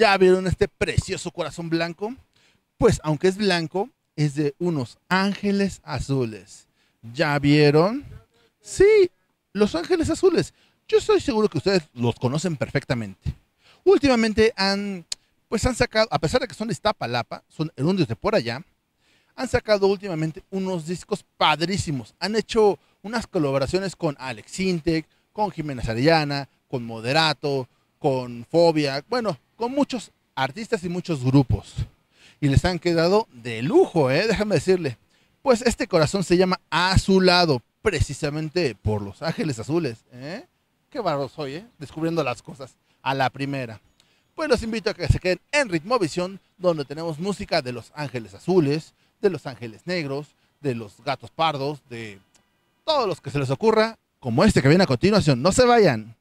¿Ya vieron este precioso corazón blanco? Pues aunque es blanco, es de unos ángeles azules. ¿Ya vieron? Sí, los ángeles azules. Yo estoy seguro que ustedes los conocen perfectamente. Últimamente han, pues han sacado, a pesar de que son de Iztapalapa, son herundios de por allá, han sacado últimamente unos discos padrísimos. Han hecho unas colaboraciones con Alex Intec, con Jimena Sariana, con Moderato, con Fobia. Bueno, con muchos artistas y muchos grupos. Y les han quedado de lujo, ¿eh? déjame decirle. Pues este corazón se llama Azulado, precisamente por los ángeles azules. ¿eh? Qué barro soy, ¿eh? descubriendo las cosas a la primera. Pues los invito a que se queden en Ritmovisión, donde tenemos música de los ángeles azules, de los ángeles negros, de los gatos pardos, de todos los que se les ocurra, como este que viene a continuación. No se vayan.